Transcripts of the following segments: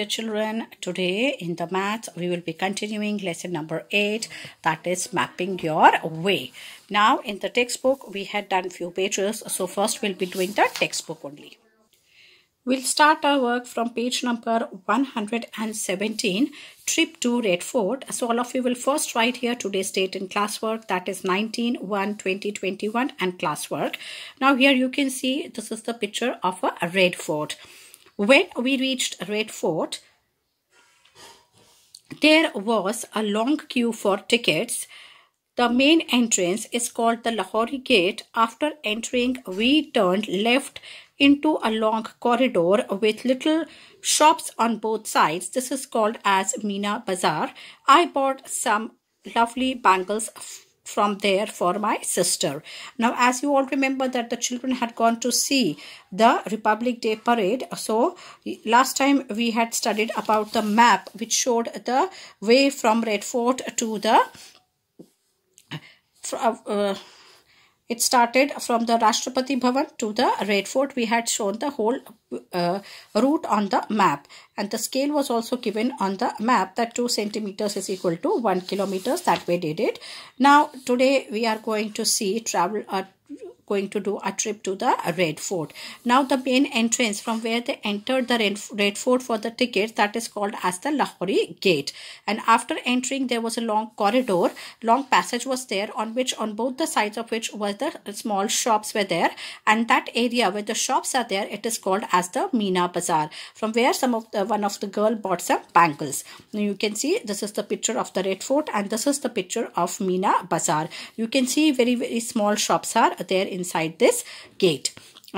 dear children today in the maths we will be continuing lesson number 8 that is mapping your way now in the textbook we had done few pages so first we'll be doing the textbook only we'll start our work from page number 117 trip to Red Fort. so all of you will first write here today's date in classwork that is 19 1 2021 and classwork now here you can see this is the picture of a red fort when we reached Red Fort, there was a long queue for tickets. The main entrance is called the Lahori Gate. After entering, we turned left into a long corridor with little shops on both sides. This is called as Meena Bazaar. I bought some lovely bangles from there for my sister. Now, as you all remember that the children had gone to see the Republic Day parade. So, last time we had studied about the map which showed the way from Red Fort to the... Uh, it started from the Rashtrapati Bhavan to the Red Fort. We had shown the whole uh, route on the map and the scale was also given on the map that 2 centimeters is equal to 1 kilometers. That way did it. Now today we are going to see travel a uh, going to do a trip to the Red Fort. Now the main entrance from where they entered the Red Fort for the tickets that is called as the Lahori Gate. And after entering there was a long corridor, long passage was there on which on both the sides of which was the small shops were there and that area where the shops are there it is called as the Meena Bazaar from where some of the one of the girl bought some bangles. Now you can see this is the picture of the Red Fort and this is the picture of Meena Bazaar. You can see very very small shops are there in inside this gate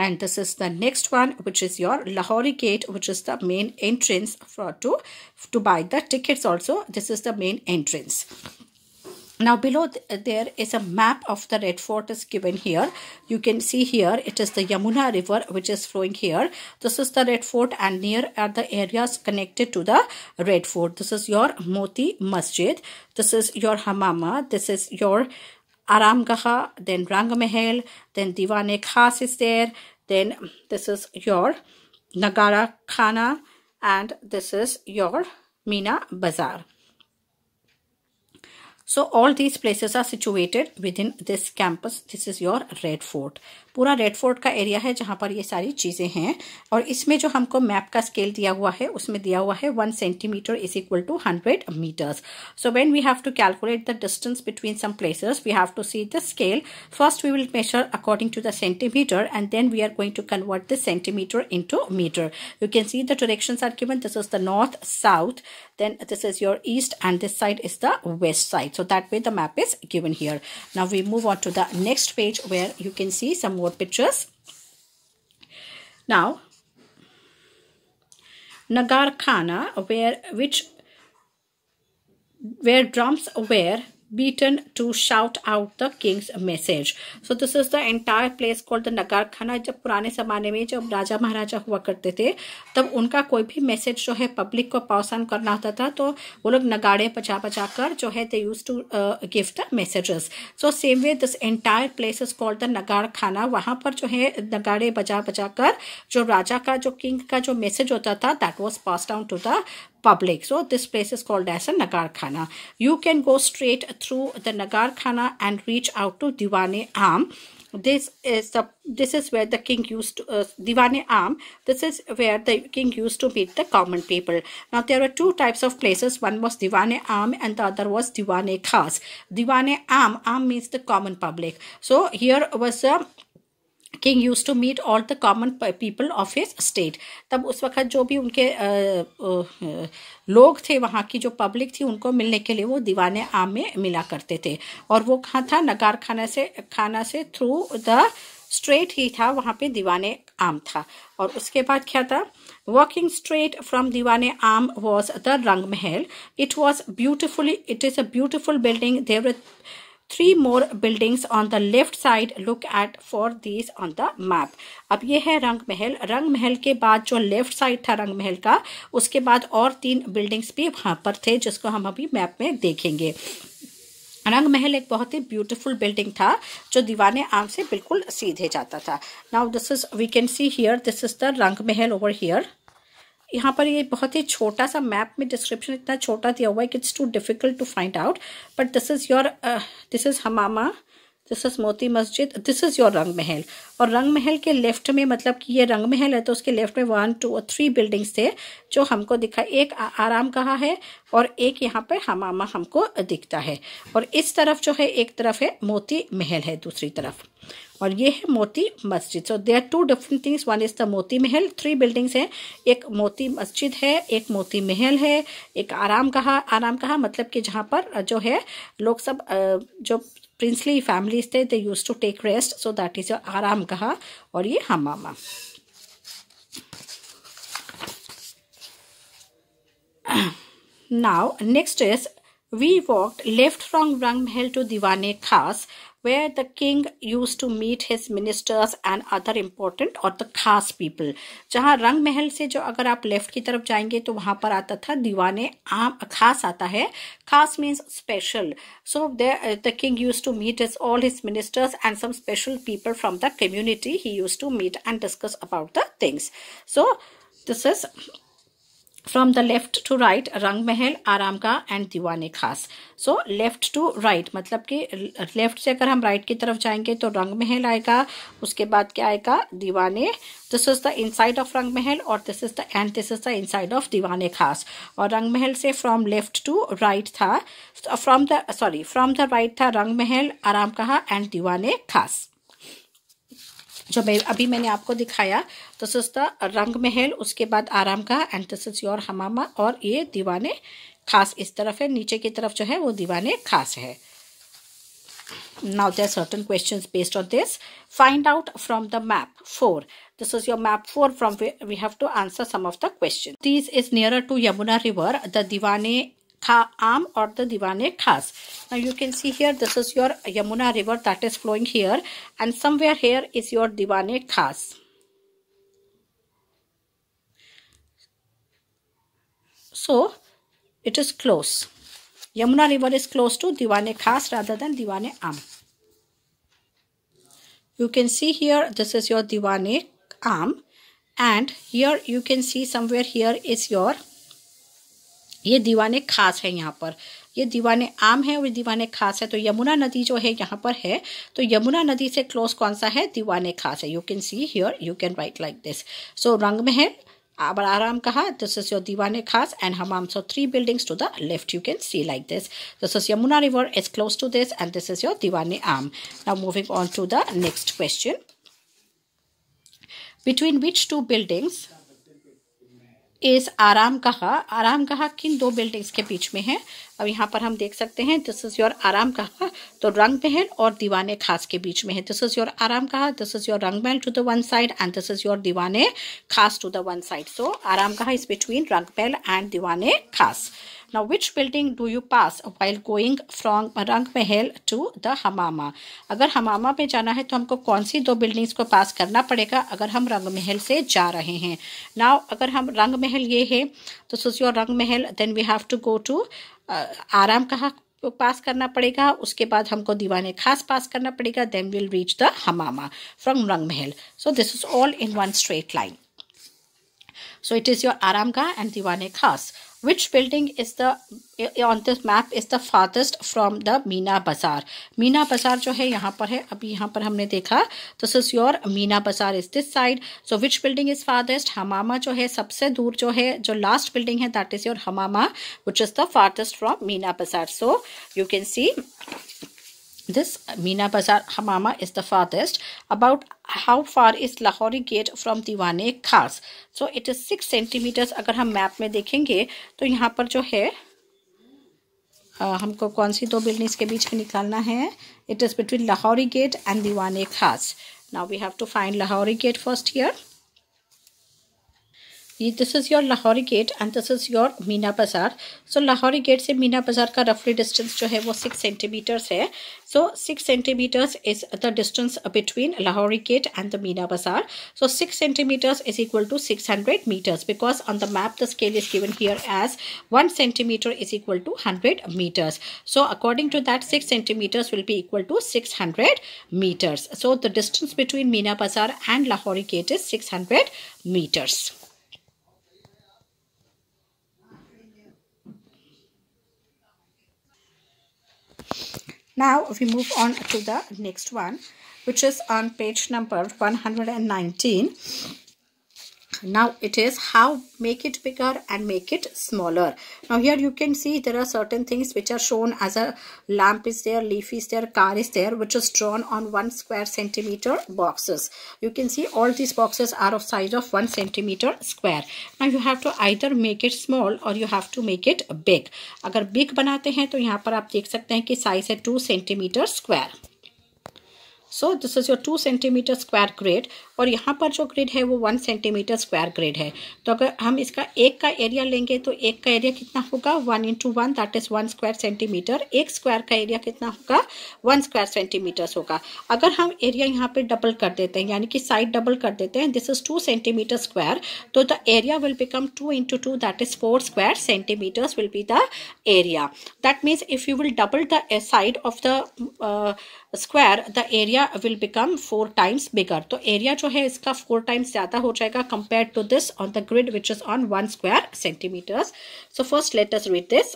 and this is the next one which is your Lahori gate which is the main entrance for to to buy the tickets also this is the main entrance now below th there is a map of the Red Fort is given here. You can see here it is the Yamuna river which is flowing here. This is the Red Fort and near are the areas connected to the Red Fort. This is your Moti Masjid. This is your Hamama. This is your Aramgaha, then Rangamahal, then Diwane Khas is there, then this is your Nagara Khana, and this is your Mina Bazaar. So all these places are situated within this campus. This is your Red Fort. पूरा Red Fort का area है जहाँ पर ये सारी चीज़ें हैं और इसमें जो हमको मैप का स्केल दिया हुआ है उसमें दिया हुआ है one centimetre is equal to hundred metres so when we have to calculate the distance between some places we have to see the scale first we will measure according to the centimetre and then we are going to convert the centimetre in metre you can see the direction are given this is the north south then this is your east and this side is the west side so that way the map is given here now we move on to the next page where you can see some both pictures. Now, Nagarkhana, where, which, where drums were beaten to shout out the king's message. So this is the entire place called the Naqqar जब पुराने ज़माने में जब राजा महाराजा हुआ करते थे तब उनका कोई भी मैसेज जो है पब्लिक को पास करना होता था तो वो लोग नगाड़े बचा बचा कर जो है they use to give the messages so same way this entire place is called the Naqqar वहां पर जो है नगाड़े बजा बजा कर जो राजा का जो किंग का जो मैसेज होता था that was pass down to the public. So this place is called as a Nagarkhana. You can go straight through the Nagarkhana and reach out to Diwane Am this is the this is where the king used to, uh, Diwane Am. This is where the king used to meet the common people. Now there were two types of places. One was Diwane Am and the other was Diwane Khas. Diwane Am, Am means the common public. So here was a king use to meet all the common people of his state तब उस वक्त जो भी उनके लोग थे वहाँ की जो पब्लिक थी उनको मिलने के लिए वो दीवान आम में मिला करते थे और वो कहाँ था नगार खाना से खाना से थ्रू द स्ट्रेट ही था वहाँ पे दीवान आम था और उसके बाद क्या था वॉकिंग स्ट्रेट फ्रॉम दीवान आम was the Rang Mahal it was beautiful it is a beautiful building there are three more buildings on the left side look at for these on the map अब ये है रंग महल रंग महल के बाद जो लेफ्ट साइड था रंग महल का उसके बाद और तीन बिल्डिंग्स भी वहाँ पर थे जिसको हम अभी मैप में देखेंगे रंग महल एक बहुत ही ब्यूटीफुल बिल्डिंग था जो दीवाने आम से बिल्कुल सीधे जाता था now this is we can see here this is the Rang Mahal over here यहाँ पर ये बहुत ही छोटा सा मैप में डिस्क्रिप्शन इतना छोटा दिया हुआ है कि it's too difficult to find out but this is your this is Hammam this is Moti Masjid this is your Rang Mahal और रंग महल के लेफ्ट में मतलब कि ये रंग महल है तो उसके लेफ्ट में वन टू और थ्री बिल्डिंग्स थे जो हमको दिखा एक आराम कहा है और एक यहाँ पे हमामा हमको दिखता है और इस तरफ जो है एक तरफ है मोती महल है दूसरी तरफ और ये है Moti Masjid so there two different things one is the Moti Mahal three buildings हैं एक मोती मस्जिद है एक मोती महल है एक आराम कहा आराम कहा मतलब कि जहाँ पर जो है लोग सब जो प्रिंसली फैमिलीज थे they use to take rest so that is your Aramgah और ये Hammam now next is we walk left from Rang Mahal to दीवाने खास where the king used to meet his ministers and other important और the खास people जहाँ रंग महल से जो अगर आप लेफ्ट की तरफ जाएंगे तो वहां पर आता था दीवाने आम खास आता है Khas means special so the king use to meet is all his ministers and some special people from the community he use to meet and discuss about the things so this is from the left to right Rang Mahal आराम Aramgah and Diwane Khas so left to right मतलब कि left से अगर हम right right की तरफ जाएंगे तो रंग महल आएगा उसके बाद क्या आएगा Diwane this is the inside of Rang Mahal और this is the end this is the inside of Diwane Khas और रंग महल से फ्रॉम लेफ्ट टू राइट था from the sorry from the right था रंग महल आराम कहा एंड दीवाने खास जब अभी मैंने आपको दिखाया दिस तो इज रंग महल उसके बाद Aramgah and this is your Hammam और ये दीवाने खास इस तरफ है नीचे की तरफ जो है वो दीवाने खास है now there certain question based on this find out from the map four this is your map four from we have to answer some of the question this is near to Yamuna river the Diwane arm or the Diwane Khas. Now you can see here this is your Yamuna river that is flowing here and somewhere here is your Diwane Khas. So it is close. Yamuna river is close to Diwane Khas rather than Diwane Am. You can see here this is your Diwane Am and here you can see somewhere here is your ये दीवाने खास हैं यहाँ पर ये दीवाने आम हैं और दीवाने खास है तो यमुना नदी जो है यहाँ पर है तो यमुना नदी से क्लोज कौन सा है दीवाने खास है you can see here you can write like this so Rang में है आराम कहा this is your Diwane Khas and Hammam so three buildings to the left you can see like this this is Yamuna river is close to this and this is your Diwane Aam now moving on to the next question between which two buildings is आराम कहा आराम कहा किन दो buildings के बीच में है अब यहाँ पर हम देख सकते हैं दिस इज योर आराम कहा तो रंग महल और दीवाने खास के बीच में है दिस इज योर आराम कहा this is your Rang Mahal to the one side and this is your Diwane Khas to the one side so Aramgah is between Rang Mahal and Diwane Khas now which building do you pass while going from Rang Mahal to the हमामा अगर हमामा पे जाना है तो हमको कौन सी दो buildings को पास करना पड़ेगा अगर हम रंग महल से जा रहे हैं नाउ अगर हम रंग महल ये है तो सोचियो Rang Mahal then we have to go to Aramgah को पास करना पड़ेगा उसके बाद हमको दीवान खास पास करना पड़ेगा then will reach the Hammam from Rang Mahal so this is all in one straight line so it is your Aramgah and Diwane खास Which building is the on this map is the farthest from the Meena बाजार मीना बाजार जो है यहाँ पर है अभी यहाँ पर हमने देखा तो is your Meena Bazaar is this side so which building is farthest Hammam जो है सबसे दूर जो है जो लास्ट बिल्डिंग है that is your Hammam which is the farthest from Meena Bazaar so you can see This Meena Bazar Hamama is the farthest, about how far is Lahori gate from Diwane Khas so it is six centimetres अगर हम map में देखेंगे तो यहाँ पर जो है हमको कौन सी दो बिल्डिंग्स के बीच में निकालना है it is between Lahori Gate and Diwane Khas now we have to find Lahori Gate first year this is your Lahori gate and this is your Mina Bazaar. So Lahori gate se Mina Bazaar ka roughly distance jo hai 6 centimeters hai. So 6 centimeters is the distance between Lahori gate and the Mina Bazaar. So 6 centimeters is equal to 600 meters because on the map the scale is given here as 1 centimeter is equal to 100 meters. So according to that 6 centimeters will be equal to 600 meters. So the distance between Mina Bazaar and Lahori gate is 600 Meters. Now we move on to the next one which is on page number 119 now it is how make it bigger and make it smaller now here you can see there are certain things which are shown as a lamp is there leaf is there car is there which is drawn on one square centimeter boxes you can see all these boxes are of size of one centimeter square now you have to either make it small or you have to make it big अगर big बनाते हैं तो यहाँ पर आप देख सकते हैं कि size two centimeter square. So this is your two centimetre square grid और यहाँ पर जो ग्रेड है वो वन सेंटीमीटर स्क्वायर ग्रेड है तो अगर हम इसका एक का एरिया लेंगे तो एक का एरिया कितना होगा one into one that is one square centimetre एक स्क्वायर का एरिया कितना होगा वन स्क्वायर सेंटीमीटर्स होगा अगर हम एरिया यहाँ पर डबल कर देते हैं यानी कि साइड डबल कर देते हैं this is two centimetre square तो the area will become two into two that is four square centimetres will be the area that means if you will double the side of the square the area will become four times bigger तो area जो है इसका four times ज़्यादा हो जाएगा compare to this on the grid which is on one square centimetres so first let read this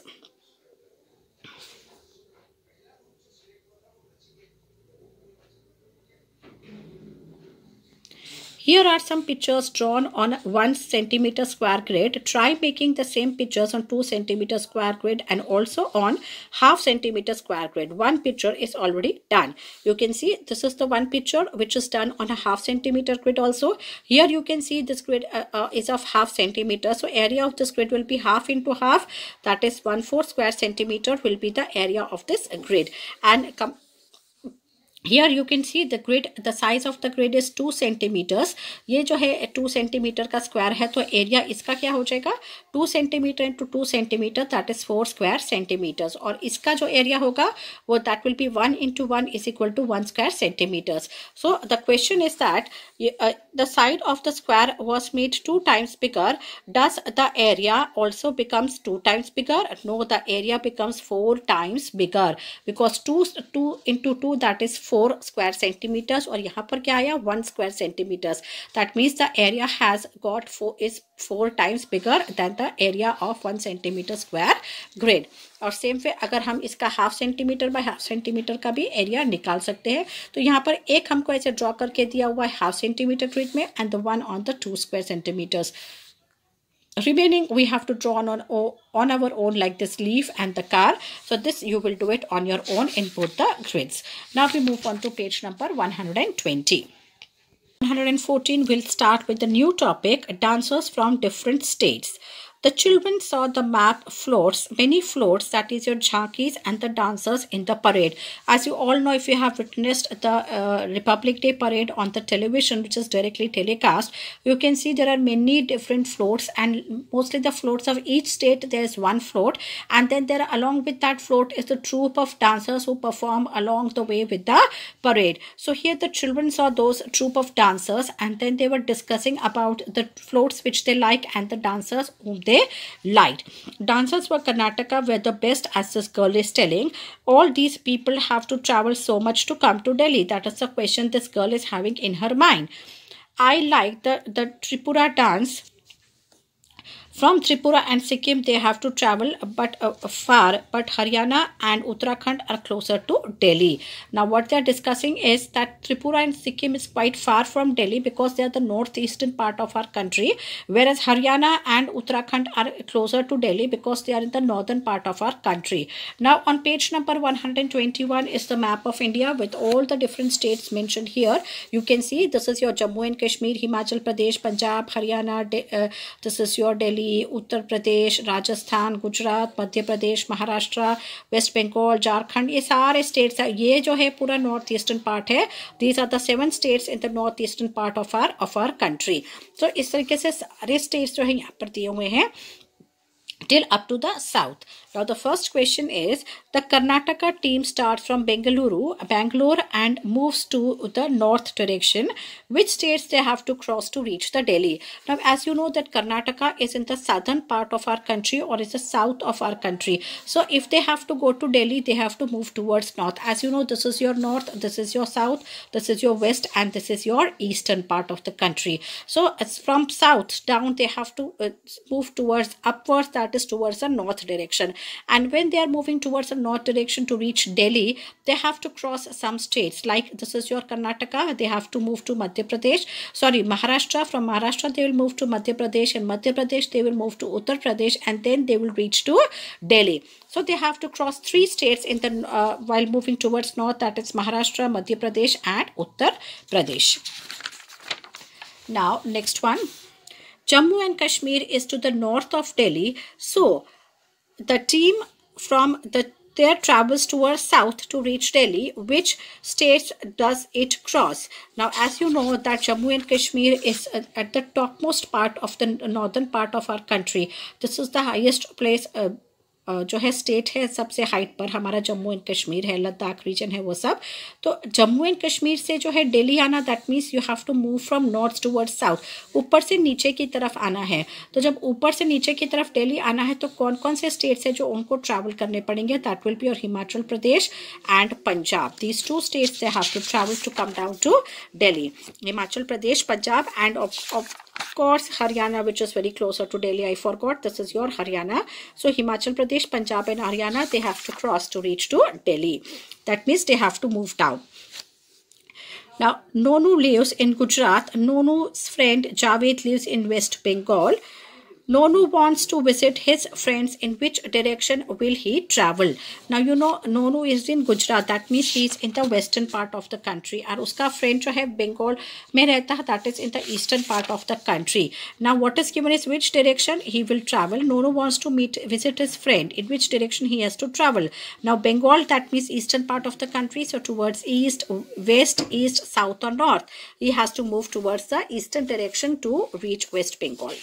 Here are some pictures drawn on 1 centimeter square grid. Try making the same pictures on 2 centimeter square grid and also on half centimeter square grid. One picture is already done. You can see this is the one picture which is done on a half centimeter grid also. Here you can see this grid uh, uh, is of half centimeter. So area of this grid will be half into half. That is 1 4 square centimeter will be the area of this grid. And come here you can see the grid the size of the grid is two centimetres ये जो है two centimetre का square है तो area इसका क्या हो जाएगा two centimetre into two centimetre that is four square centimetres और इसका जो एरिया होगा वो that will be one into one is equal to one square centimetres so the question is that the side of the square was made two times bigger, does the area also becomes two times bigger? No, the area becomes four times bigger because two, two into two that is four square centimeters और yahan par kya aaya one square centimeters. That means the area has got four is four times bigger than the area of 1 cm square grid और same way अगर हम इसका half centimetre by half centimetre का भी area निकाल सकते हैं तो यहाँ पर एक हमको ऐसे ड्रॉ करके दिया हुआ है half centimetre treatment and the one on the 2 square centimeters remaining we have to draw on, on on our own like this leaf and the car so this you will do it on your own in both the grids now we move on to page number 120 114 will start with the new topic dancers from different states the children saw the map floats, many floats, that is your jhankis and the dancers in the parade. As you all know, if you have witnessed the uh, Republic Day parade on the television, which is directly telecast, you can see there are many different floats and mostly the floats of each state, there is one float. And then there along with that float is the troop of dancers who perform along the way with the parade. So here the children saw those troop of dancers and then they were discussing about the floats which they like and the dancers whom they they liked. Dancers were Karnataka were the best as this girl is telling. All these people have to travel so much to come to Delhi. That is the question this girl is having in her mind. I like the, the Tripura dance from Tripura and Sikkim, they have to travel but uh, far, but Haryana and Uttarakhand are closer to Delhi. Now, what they are discussing is that Tripura and Sikkim is quite far from Delhi because they are the northeastern part of our country, whereas Haryana and Uttarakhand are closer to Delhi because they are in the northern part of our country. Now, on page number 121 is the map of India with all the different states mentioned here. You can see this is your Jammu and Kashmir, Himachal Pradesh, Punjab, Haryana. De uh, this is your Delhi. Uttar Pradesh Rajasthan Gujarat Madhya Pradesh Maharashtra west Bengal Jharkhand ये सारे states ये जो है पूरा north eastern part है these are the seven states in the north eastern part of our of our country तो इस तरीके से सारे स्टेट्स जो है यहाँ पर दिए हुए हैं till up to the south. Now the first question is the Karnataka team starts from Bengaluru, Bangalore and moves to the north direction. Which states they have to cross to reach the Delhi? Now as you know that Karnataka is in the southern part of our country or is the south of our country. So if they have to go to Delhi, they have to move towards north. As you know this is your north, this is your south, this is your west and this is your eastern part of the country. So it's from south down they have to uh, move towards upwards that is towards the north direction. And when they are moving towards the north direction to reach Delhi, they have to cross some states. Like this is your Karnataka, they have to move to Madhya Pradesh. Sorry, Maharashtra. From Maharashtra, they will move to Madhya Pradesh. And Madhya Pradesh, they will move to Uttar Pradesh. And then they will reach to Delhi. So they have to cross three states in the uh, while moving towards north. That is Maharashtra, Madhya Pradesh and Uttar Pradesh. Now, next one. Jammu and Kashmir is to the north of Delhi. So the team from the their travels towards south to reach Delhi. Which states does it cross? Now, as you know that Jammu and Kashmir is at the topmost part of the northern part of our country. This is the highest place uh, जो है state है सबसे height पर हमारा Jammu and Kashmir है Ladakh reason है वो सब तो जम्मू एंड कश्मीर से जो है डेली आना that means you have to move from north toward south ऊपर से नीचे की तरफ आना है तो जब ऊपर से नीचे की तरफ डेली आना है तो कौन कौन से स्टेट्स है जो उनको ट्रैवल करने पड़ेंगे दैट विल बी और Himachal Pradesh and Punjab these two states they have to travel to come down to Delhi Himachal Pradesh Punjab and course Haryana which is very closer to Delhi I forgot this is your Haryana so Himachal Pradesh Punjab and Haryana they have to cross to reach to Delhi that means they have to move down now Nonu lives in Gujarat Nonu's friend Javed lives in West Bengal Nonu wants to visit his friends. In which direction will he travel? Now you know Nonu is in Gujarat. That means he is in the western part of the country. And his friend who is है Bengal में रहता That is in the eastern part of the country. Now what is given is which direction he will travel. Nonu wants to meet visit his friend. In which direction he has to travel? Now Bengal that means eastern part of the country. So towards east, west, east, south or north. He has to move towards the eastern direction to reach West Bengal.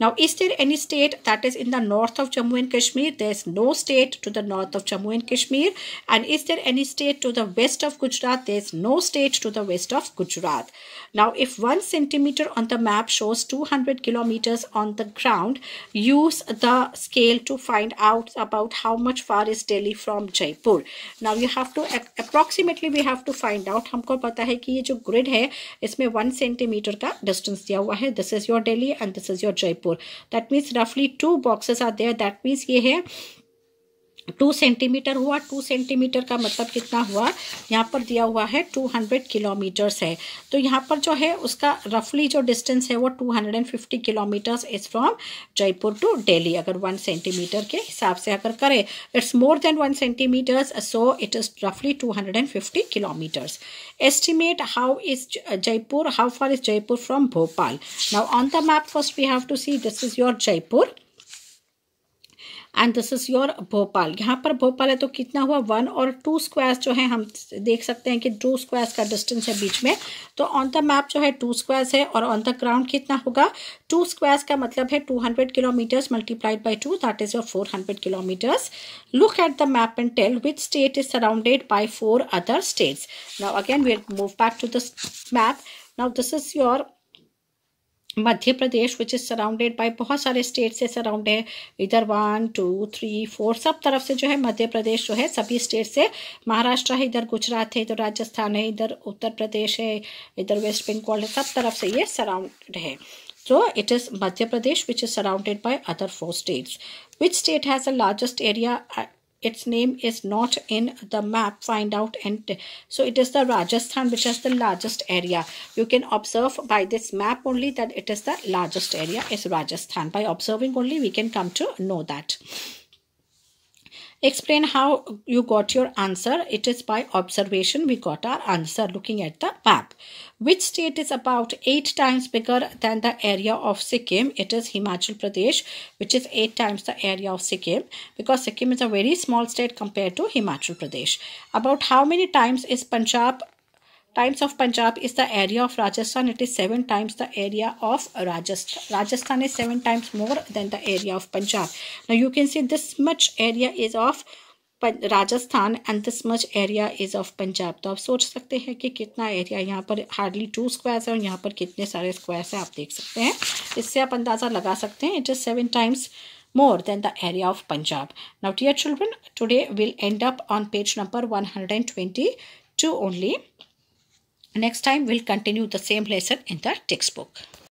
Now, is there any state that is in the north of Jammu and Kashmir? There's no state to the north of Jammu and Kashmir. And is there any state to the west of Gujarat? There's no state to the west of Gujarat. Now, if one centimeter on the map shows 200 kilometers on the ground, use the scale to find out about how much far is Delhi from Jaipur. Now, you have to approximately we have to find out. हमको पता है कि ये जो grid है इसमें one centimeter का distance दिया हुआ है this is your Delhi and this is four that means रफली two boxes are there that means ये है टू सेंटीमीटर हुआ टू सेंटीमीटर का मतलब कितना हुआ यहाँ पर दिया हुआ है टू हंड्रेड किलोमीटर्स है तो यहाँ पर जो है उसका रफली जो डिस्टेंस है वो two hundred and fifty kilometres is from Jaipur to Delhi अगर वन सेंटीमीटर के हिसाब से अगर करें it's more than one centimetres so it is रफली two hundred and fifty kilometres estimate how is Jaipur how far is Jaipur from Bhopal now on the map first we have to see this is your Jaipur and this is your Bhopal यहाँ पर भोपाल है तो कितना हुआ one और to squares जो है हम देख सकते हैं कि टू स्क्वायर्स का डिस्टेंस है बीच में तो ऑन द मैप जो है टू स्क्वायर्स है और ऑन द ग्राउंड कितना होगा टू स्क्वायर्स का मतलब है two hundred kilometres multiplied by two that is your four hundred kilometres look at the map and tell which state is surrounded by four other states now again we move back to this map now this is your Madhya Pradesh which is surrounded by बहुत सारे state से surround है इधर one two three four सब तरफ से जो है मध्य प्रदेश जो है सभी स्टेट से महाराष्ट्र है इधर गुजरात है इधर राजस्थान है इधर उत्तर प्रदेश है इधर वेस्ट बंगाल है सब तरफ से ये सराउंड है so it is Madhya Pradesh which is surrounded by other four states which state has a largest area its name is not in the map find out and so it is the rajasthan which has the largest area you can observe by this map only that it is the largest area is rajasthan by observing only we can come to know that Explain how you got your answer. It is by observation we got our answer looking at the map. Which state is about 8 times bigger than the area of Sikkim? It is Himachal Pradesh which is 8 times the area of Sikkim because Sikkim is a very small state compared to Himachal Pradesh. About how many times is Punjab times of Punjab is the area of Rajasthan it is seven times the area of Rajasthan Rajasthan is seven times more than the area of Punjab ना you can see this much area is of Rajasthan and this much area is of Punjab तो आप सोच सकते हैं कि कितना area यहाँ पर हार्डली टू स्क्वायर्स है और यहाँ पर कितने सारे स्क्वायर्स हैं आप देख सकते हैं इससे आप अंदाज़ा लगा सकते हैं it is seven times more the area of Punjab now area of punjab now dear children today page number one hundred and twenty two only Next time we'll continue the same lesson in the textbook.